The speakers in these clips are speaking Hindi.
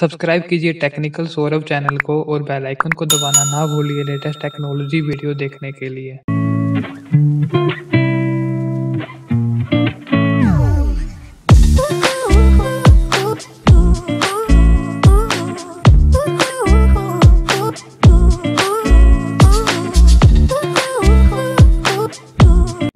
सब्सक्राइब कीजिए टेक्निकल सौरभ चैनल को और बेल आइकन को दबाना ना भूलिए लेटेस्ट टेक्नोलॉजी वीडियो देखने के लिए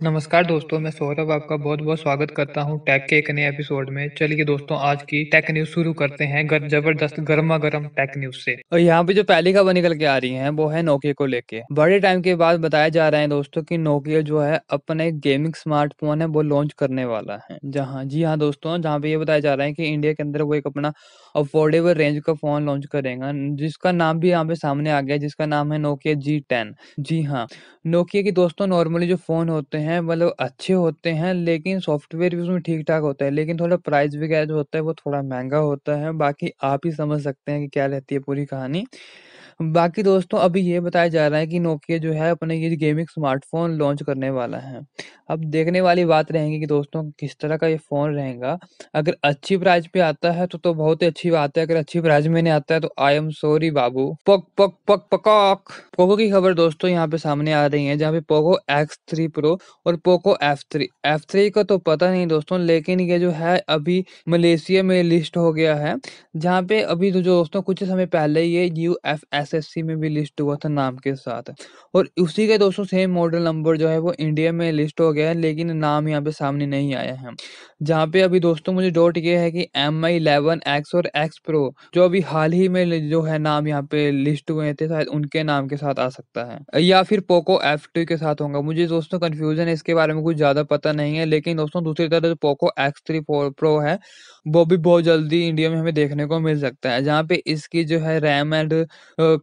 नमस्कार दोस्तों मैं सौरभ आपका बहुत बहुत स्वागत करता हूं टैक के एक नए एपिसोड में चलिए दोस्तों आज की टैक न्यूज शुरू करते हैं गर, जबरदस्त गर्मा गर्म टैक न्यूज से और यहाँ पे जो पहली खबर निकल के आ रही है वो है नोकिया को लेके बड़े टाइम के बाद बताया जा रहा है दोस्तों की नोकिया जो है अपने गेमिंग स्मार्टफोन है वो लॉन्च करने वाला है जहाँ जी हाँ दोस्तों जहाँ पे ये बताया जा रहा है की इंडिया के अंदर वो एक अपना अफोर्डेबल रेंज का फोन लॉन्च करेगा जिसका नाम भी यहाँ पे सामने आ गया जिसका नाम है नोकिया जी टेन जी हाँ नोकिया की दोस्तों नॉर्मली जो फोन होते हैं हैं मतलब अच्छे होते हैं, लेकिन सॉफ्टवेयर भी उसमें ठीक-ठाक होता है, लेकिन थोड़ा प्राइस वगैरह जो होता है वो थोड़ा महंगा होता है, बाकी आप ही समझ सकते हैं कि क्या रहती है पूरी कहानी। बाकी दोस्तों अभी ये बताया जा रहा है कि नोकिया जो है अपने ये गेमिंग स्मार्टफोन लॉन्च करने वाला है। अब देखने वाली बात रहेगी कि दोस्तों किस तरह का ये फ़ोन रहेगा। अगर अच्छी प्राइस पे आता है तो, तो बहुत ही अच्छी बात है, अगर अच्छी प्राइस में नहीं आता है तो आई एम सॉरी बाबू। पक पक पक पकॉक। पोको की खबर दोस्तों यहाँ पे सामने आ रही है जहाँ पे एक्स थ्री प्रो और Poco F three F three का तो पता नहीं दोस्तों लेकिन ये जो है अभी मलेशिया में लिस्ट हो गया है, जहाँ पे अभी तो दोस्तों कुछ समय पहले ये यू एस एसएससी में भी लिस्ट हुआ था नाम के साथ और उसी के दोस्तों सेम मॉडल नंबर जो है वो इंडिया में लिस्ट हो गया है लेकिन नाम यहाँ पे सामने नहीं आया है जहाँ पे अभी दोस्तों मुझे डॉट ये है कि एम आई इलेवन एक्स और एक्स प्रो जो अभी हाल ही में जो है नाम यहाँ पे लिस्ट हुए थे शायद उनके नाम के साथ आ सकता है या फिर पोको एफ के साथ होगा मुझे दोस्तों कन्फ्यूजन इसके बारे में कुछ ज़्यादा पता नहीं है लेकिन दोस्तों दूसरी तरह जो पोको एक्स थ्री प्रो है वो भी बहुत जल्दी इंडिया में हमें देखने को मिल सकता है जहाँ पे इसकी जो है रैम एंड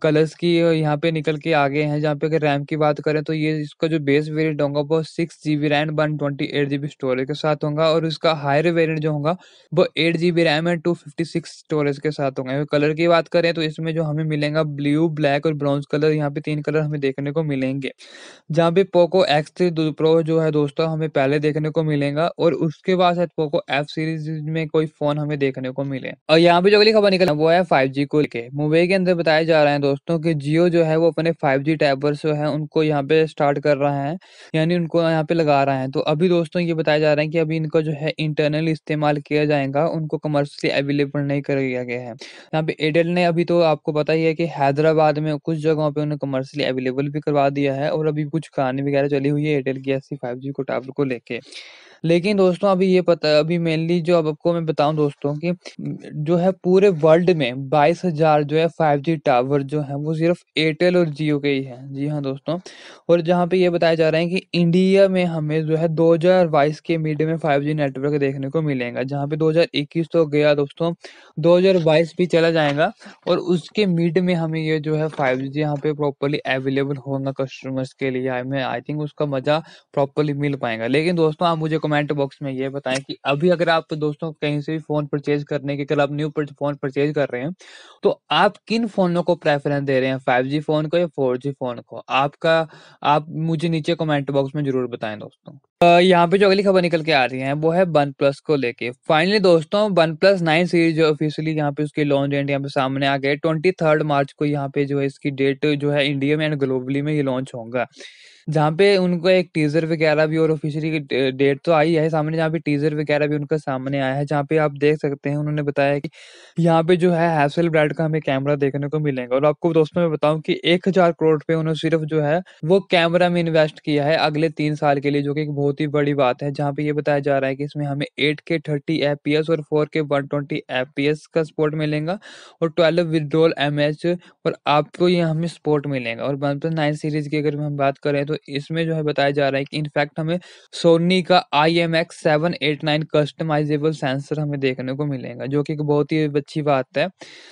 कलर्स की यहाँ पे निकल के आगे हैं जहाँ पे अगर रैम की बात करें तो ये इसका जो बेस वेरिएंट होगा वो six G B RAM one twenty eight G B storage के साथ होगा और उसका हायर वेरिएंट जो होगा वो eight G B RAM and two fifty six storage के साथ होगा कलर की बात करें तो इसमें जो हमें मिलेगा ब्लू ब्लैक और ब्राउन कलर यहाँ पे तीन कलर हमें देखने को मिलेंगे जहाँ पे पोको एक्स थ्री प्रो जो है दोस्तों हमें पहले देखने को मिलेगा और उसके बाद शायद पोको एफ सीरीज में कोई फोन हमें देखने को मिले और यहाँ पे जो अगली खबर निकल वो है फाइव को लेके मुंबई के अंदर बताया जा रहा है दोस्तों कि जियो जो है वो अपने 5G टावर्स जो है उनको यहाँ पे स्टार्ट कर रहा है यानी उनको यहाँ पे लगा रहा है तो अभी दोस्तों ये बताया जा रहा है कि अभी इनका जो है इंटरनल इस्तेमाल किया जाएगा उनको कमर्शियली अवेलेबल नहीं कर दिया गया है यहाँ पे एयरटेल ने अभी तो आपको पता ही है कि हैदराबाद में कुछ जगहों पर उन्हें कमर्शियली अवेलेबल भी करवा दिया है और अभी कुछ कहानी वगैरह चली हुई है एयरटेल की ऐसी फाइव को टावर को लेके लेकिन दोस्तों अभी ये पता अभी मेनली जो अब आपको मैं बताऊं दोस्तों कि जो है पूरे वर्ल्ड में बाईस हजार जो है फाइव जी टावर जो है वो सिर्फ एयरटेल और जियो के ही है जी हाँ दोस्तों और जहाँ पे ये बताया जा रहा है कि इंडिया में हमें जो है दो हजार बाईस के मिड में फाइव जी नेटवर्क देखने को मिलेगा जहाँ पे दो हजार इक्कीस तो गया दोस्तों दो हजार बाईस भी चला जाएगा और उसके मिड में हमें ये जो है फाइव जी यहाँ पे प्रॉपरली अवेलेबल होगा कस्टमर्स के लिए हमें आई थिंक उसका मजा प्रॉपरली मिल पाएगा लेकिन दोस्तों आप मुझे कमेंट बॉक्स में ये बताएं कि अभी अगर आप दोस्तों कहीं से भी फोन परचेज करने के अगर आप न्यू फोन परचेज कर रहे हैं तो आप किन फोनों को प्रेफरेंस दे रहे हैं फाइव फोन को या फोर फोन को आपका आप मुझे नीचे कमेंट बॉक्स में जरूर बताएं दोस्तों यहाँ पे जो अगली खबर निकल के आ रही है वो है वन प्लस को लेके फाइनली दोस्तों वन प्लस नाइन सीरीज जो ऑफिशियली यहाँ पे उसकी लॉन्च डेट यहाँ पे सामने आ गए ट्वेंटी थर्ड मार्च को यहाँ पे जो है इसकी डेट जो है इंडिया में एंड ग्लोबली में ये लॉन्च होगा जहाँ पे उनको एक टीजर वगैरह भी और ऑफिशियली डेट तो आई है सामने जहाँ पे टीजर वगैरह भी उनका सामने आया है जहाँ पे आप देख सकते हैं उन्होंने बताया कि यहाँ पे जो है हैसल ब्रांड का हमें कैमरा देखने को मिलेगा और आपको दोस्तों मैं बताऊँ की एक हजार करोड़ रुपए उन्होंने सिर्फ जो है वो कैमरा में इन्वेस्ट किया है अगले तीन साल के लिए जो एक बहुत ही बड़ी बात है जहाँ पे ये बताया जा रहा है कि इसमें हमें एट के थर्टी एफ और four K one twenty F का सपोर्ट मिलेगा और ट्वेल्व विदड्रोल एम और आपको ये हमें सपोर्ट मिलेगा और वन प्लस नाइन सीरीज की अगर हम बात करें तो तो इसमें जो है बताया जा रहा है कि इनफैक्ट हमें सोनी का I M X seven eight nine customisable sensor हमें देखने को मिलेगा जो कि बहुत ही अच्छी बात है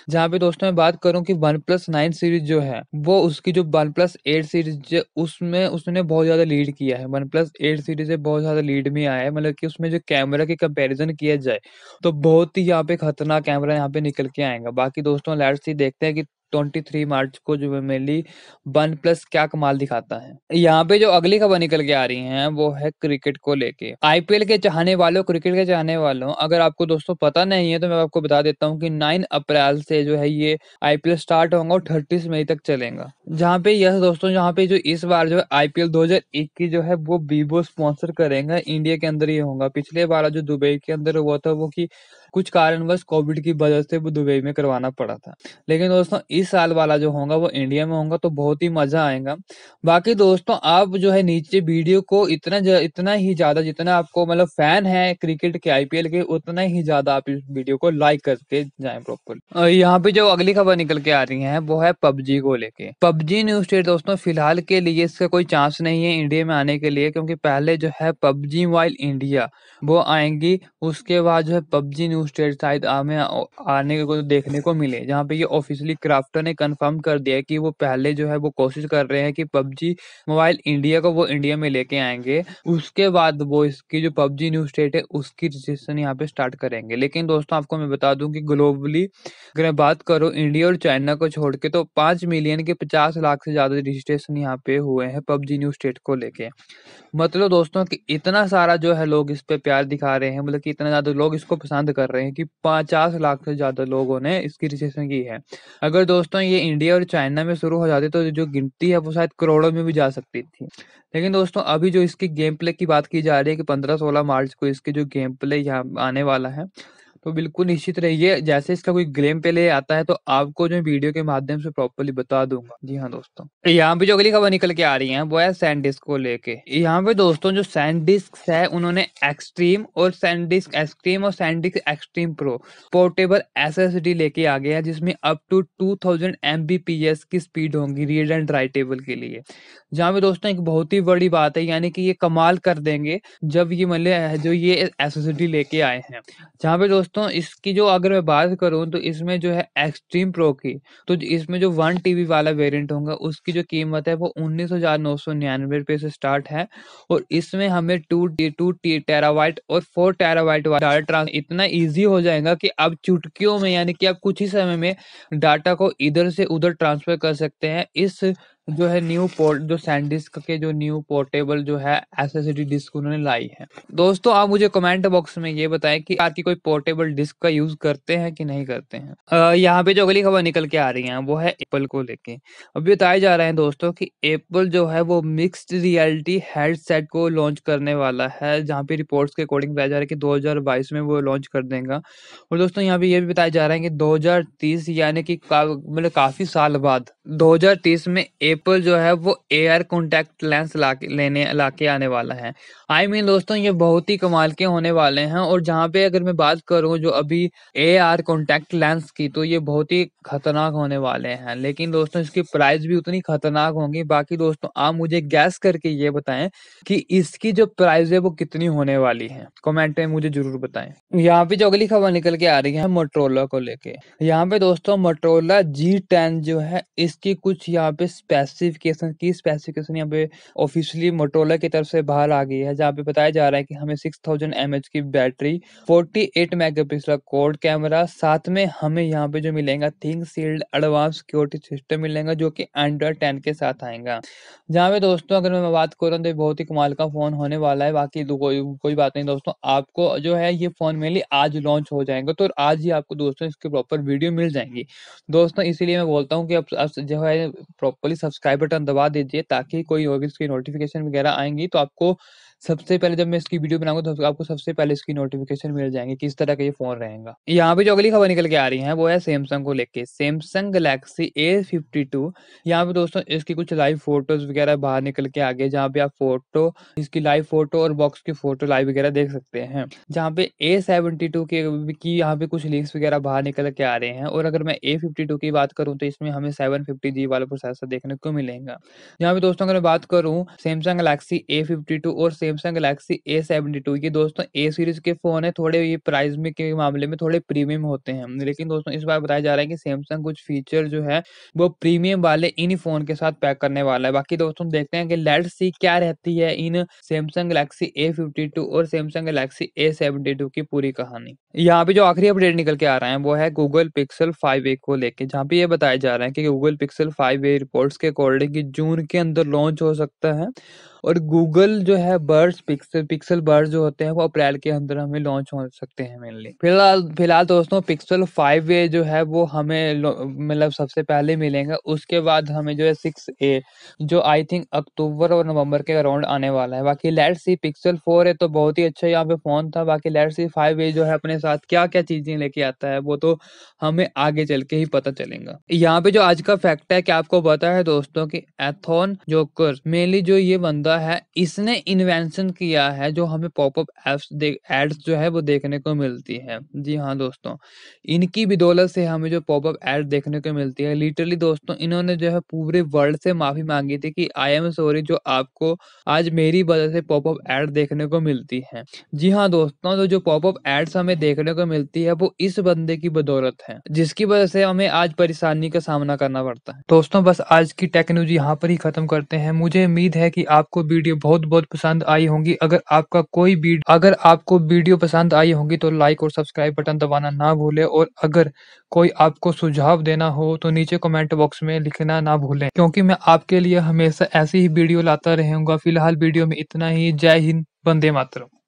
जहां पे दोस्तों मैं बात करूं कि वन प्लस नाइन सीरीज जो है वो उसकी जो वन प्लस एट सीरीज उसमें उसने बहुत ज्यादा लीड किया है वन प्लस एट सीरीज से बहुत ज्यादा लीड में आया है मतलब कि उसमें जो कैमरा की कंपेरिजन किया जाए तो बहुत ही यहाँ पे खतरनाक कैमरा यहाँ पे निकल के आएगा बाकी दोस्तों लाइट सी देखते हैं कि ट्वेंटी थ्री मार्च को जो है मेनली वन प्लस क्या कमाल दिखाता है यहाँ पे जो अगली खबर निकल के आ रही है वो है क्रिकेट को लेके आईपीएल के चाहने वालों क्रिकेट के चाहने वालों अगर आपको दोस्तों पता नहीं है तो मैं आपको बता देता हूँ कि नाइन अप्रैल से जो है ये आईपीएल स्टार्ट होगा और थर्टीस मई तक चलेगा जहाँ पे यह दोस्तों यहाँ पे जो इस बार जो है आईपीएल दो जो है वो बीबो स्पॉन्सर करेंगे इंडिया के अंदर ही होगा पिछले बार जो दुबई के अंदर हुआ था वो की कुछ कारणवश कोविड की वजह से वो दुबई में करवाना पड़ा था लेकिन दोस्तों इस साल वाला जो होगा वो इंडिया में होगा तो बहुत ही मजा आएगा बाकी दोस्तों आप जो है नीचे वीडियो को इतना इतना ही ज्यादा जितना आपको मतलब फैन है क्रिकेट के आईपीएल के उतना ही ज्यादा आप इस वीडियो को लाइक करके जाए प्रॉपर यहाँ पे जो अगली खबर निकल के आ रही है वो है पबजी को लेके पबजी न्यूज स्टेट दोस्तों फिलहाल के लिए इसका कोई चांस नहीं है इंडिया में आने के लिए क्योंकि पहले जो है पबजी मोबाइल इंडिया वो आएंगी उसके बाद जो है पबजी न्यूज न्यू स्टेट शायद हमें आने को देखने को मिले जहाँ पे ये ऑफिशियली क्राफ्टर ने कंफर्म कर दिया कि वो पहले जो है वो कोशिश कर रहे हैं कि पबजी मोबाइल इंडिया को वो इंडिया में लेके आएंगे उसके बाद वो इसकी जो पबजी न्यू स्टेट है उसकी रजिस्ट्रेशन यहाँ पे स्टार्ट करेंगे लेकिन दोस्तों आपको मैं बता दूं कि ग्लोबली अगर मैं बात करूँ इंडिया और चाइना को छोड़ के तो पांच मिलियन के पचास लाख से ज़्यादा रजिस्ट्रेशन यहाँ पे हुए हैं पबजी न्यू स्टेट को लेके मतलब दोस्तों कि इतना सारा जो है लोग इस पे प्यार दिखा रहे हैं मतलब कि इतना ज़्यादा लोग इसको पसंद कर रहे हैं कि पचास लाख से ज्यादा लोगों ने इसकी रजिस्ट्रेशन की है अगर दोस्तों ये इंडिया और चाइना में शुरू हो जाती तो जो गिनती है वो शायद करोड़ों में भी जा सकती थी लेकिन दोस्तों अभी जो इसकी गेम प्ले की बात की जा रही है कि पंद्रह सोलह मार्च को इसकी जो गेम प्ले यहाँ आने वाला है तो बिल्कुल निश्चित रहिए जैसे इसका कोई पे पहले आता है तो आपको जो वीडियो के माध्यम से प्रॉपरली बता दूंगा जी हाँ दोस्तों यहाँ पे जो अगली खबर निकल के आ रही है वो है सैंडिस्क को लेके यहाँ पे दोस्तों जो सैंडिस्क है उन्होंने एक्सट्रीम और सैंडिस्क एक्सट्रीम और SanDisk Extreme Pro Portable S लेके आ गया जिसमें अप टू टू थाउजेंड की स्पीड होंगी रीड एंड राइटेबल के लिए जहाँ पे दोस्तों एक बहुत ही बड़ी बात है यानी कि ये कमाल कर देंगे जब ये मतलब जो ये एस लेके आए हैं जहाँ पे दोस्तों दोस्तों इसकी जो अगर मैं बात करूं तो इसमें जो है एक्सट्रीम प्रो की तो इसमें जो वन टीवी वाला वेरिएंट होगा उसकी जो कीमत है वो उन्नीस हजार नौ सौ निन्यानवे रुपए से स्टार्ट है और इसमें हमें two T two T terabyte और फोर टेरावाइट वाला डाटा ट्रांस इतना ईजी हो जाएगा कि आप चुटकियों में यानी कि आप कुछ ही समय में डाटा को इधर से उधर ट्रांसफर कर सकते हैं इस जो है न्यू पोर्ट जो सैंडिस्क के जो न्यू पोर्टेबल जो है एसएसडी डिस्क उन्होंने लाई है दोस्तों आप मुझे कमेंट बॉक्स में ये बताएं कि आपकी कोई पोर्टेबल डिस्क का यूज करते हैं कि नहीं करते हैं यहाँ पे जो अगली खबर निकल के आ रही है वो है एप्पल को लेके अभी बताए जा रहे हैं दोस्तों की एप्पल जो है वो मिक्सड रियलिटी हेडसेट को लॉन्च करने वाला है जहाँ पे रिपोर्ट के अकॉर्डिंग बताया जा रहा है कि दो में वो लॉन्च कर देगा और दोस्तों यहाँ पे ये भी बताया जा रहा है कि दो यानी कि मतलब काफी साल बाद दो में एप एप्पल जो है वो एयर कॉन्टेक्ट लेंस ला लेने ला के आने वाला है आई I मीन mean, दोस्तों ये बहुत ही कमाल के होने वाले हैं और जहाँ पे अगर मैं बात करूँ जो अभी ए आर कॉन्टेक्ट लेंस की तो ये बहुत ही खतरनाक होने वाले हैं लेकिन दोस्तों इसकी प्राइस भी उतनी खतरनाक होंगी बाकी दोस्तों आप मुझे गैस करके ये बताएं कि इसकी जो प्राइस है वो कितनी होने वाली है कमेंट में मुझे जरूर बताएं यहाँ पे जो अगली खबर निकल के आ रही है मोट्रोला को लेके यहाँ पे दोस्तों मोट्रोला जी टेन जो है इसकी कुछ यहाँ पे स्पेसिफिकेशन की स्पेसिफिकेशन यहाँ पे ऑफिशियली मोटोला की तरफ से बाहर आ गई है जहाँ पे बताया जा रहा है कि हमें सिक्स थाउजेंड एम एच की battery forty eight megapixel quad camera साथ में हमें यहाँ पे जो मिलेगा ThinkShield advance security system मिलेगा जो कि एंड्रॉयड टेन के साथ आएगा जहाँ पे दोस्तों अगर मैं बात करूँ तो बहुत ही कमाल का फोन होने वाला है बाकी तो कोई कोई बात नहीं दोस्तों आपको जो है ये फोन मेनली आज लॉन्च हो जाएगा तो आज ही आपको दोस्तों इसके प्रॉपर वीडियो मिल जाएंगी दोस्तों इसीलिए मैं बोलता हूँ कि अब जो है प्रॉपरली सब्सक्राइब बटन दबा दीजिए ताकि कोई और इसकी नोटिफिकेशन वगैरह आएंगी तो आपको सबसे पहले जब मैं इसकी वीडियो बनाऊंगा तो आपको सबसे पहले इसकी नोटिफिकेशन मिल जाएंगे किस तरह का ये फोन रहेगा यहाँ पे जो अगली खबर निकल के आ रही है वो है सैमसंग को लेके Samsung Galaxy A fifty two यहाँ पे दोस्तों इसकी कुछ लाइव फोटोज वगैरह बाहर निकल के आ गए जहाँ पे आप फोटो इसकी लाइव फोटो और बॉक्स की फोटो लाइव वगैरह देख सकते हैं जहाँ पे ए सेवेंटी टू के की यहाँ पे कुछ लिंक्स वगैरह बाहर निकल के आ रहे हैं और अगर मैं ए फिफ्टी टू की बात करूँ तो इसमें हमें सेवन फिफ्टी जी वाला प्रोसेसर देखने को मिलेगा यहाँ पे दोस्तों अगर मैं बात करूँ Samsung Galaxy A fifty two और Samsung Galaxy A seventy two ये दोस्तों ए सीरीज के फोन है थोड़े ये प्राइस में के मामले में थोड़े प्रीमियम होते हैं लेकिन दोस्तों इस बार बताया जा रहा है कि सैमसंग कुछ फीचर जो है वो प्रीमियम वाले इन फोन के साथ पैक करने वाला है बाकी दोस्तों देखते हैं कि लेट सी क्या रहती है इन Samsung Galaxy A fifty two और Samsung Galaxy A seventy two की पूरी कहानी यहाँ पे जो आखिरी अपडेट निकल के आ रहा है वो है गूगल पिक्सल फाइव ए को लेकर जहाँ पे ये बताया जा रहा है कि Google Pixel five A report के अकॉर्डिंग जून के अंदर लॉन्च हो सकता है और गूगल जो है bird birds pixel pixel bird जो होते हैं वो अप्रैल के अंदर हमें लॉन्च हो सकते हैं मेनली फिलहाल फिलहाल दोस्तों पिक्सल फाइव ए जो है वो हमें मतलब सबसे पहले मिलेंगे उसके बाद हमें जो है सिक्स ए जो आई थिंक अक्टूबर और नवंबर के अराउंड आने वाला है बाकी लेट सी पिक्सल फोर है तो बहुत ही अच्छा यहाँ पे फोन था बाकी लेट सी फाइव ए जो है अपने साथ क्या क्या चीजें लेके आता है वो तो हमें आगे चल के ही पता चलेगा यहाँ पे जो आज का फैक्ट है कि आपको पता है दोस्तों की एथोन जोकर मेनली जो ये बंदा है इसने इन्वेंट मेंशन किया है जो हमें पॉपअप एप्स एड्स जो है वो देखने को मिलती है जी हाँ दोस्तों इनकी बिदौलत से हमें जो पॉपअप एड देखने को मिलती है लिटरली दोस्तों इन्होंने जो है पूरे वर्ल्ड से माफी मांगी थी कि आई एम सॉरी जो आपको आज मेरी वजह से पॉपअप एड देखने को मिलती है जी हाँ दोस्तों तो जो पॉपअप एड्स हमें देखने को मिलती है वो इस बंदे की बदौलत है जिसकी वजह से हमें आज परेशानी का सामना करना पड़ता है दोस्तों बस आज की टेक्नोलॉजी यहाँ पर ही खत्म करते हैं मुझे उम्मीद है कि आपको वीडियो बहुत बहुत पसंद आई आई होंगी अगर आपका कोई भी अगर आपको वीडियो पसंद आई होंगी तो लाइक और सब्सक्राइब बटन दबाना ना भूलें और अगर कोई आपको सुझाव देना हो तो नीचे कमेंट बॉक्स में लिखना ना भूलें क्योंकि मैं आपके लिए हमेशा ऐसी ही वीडियो लाता रहूंगा फिलहाल वीडियो में इतना ही जय हिंद बंदे मातरम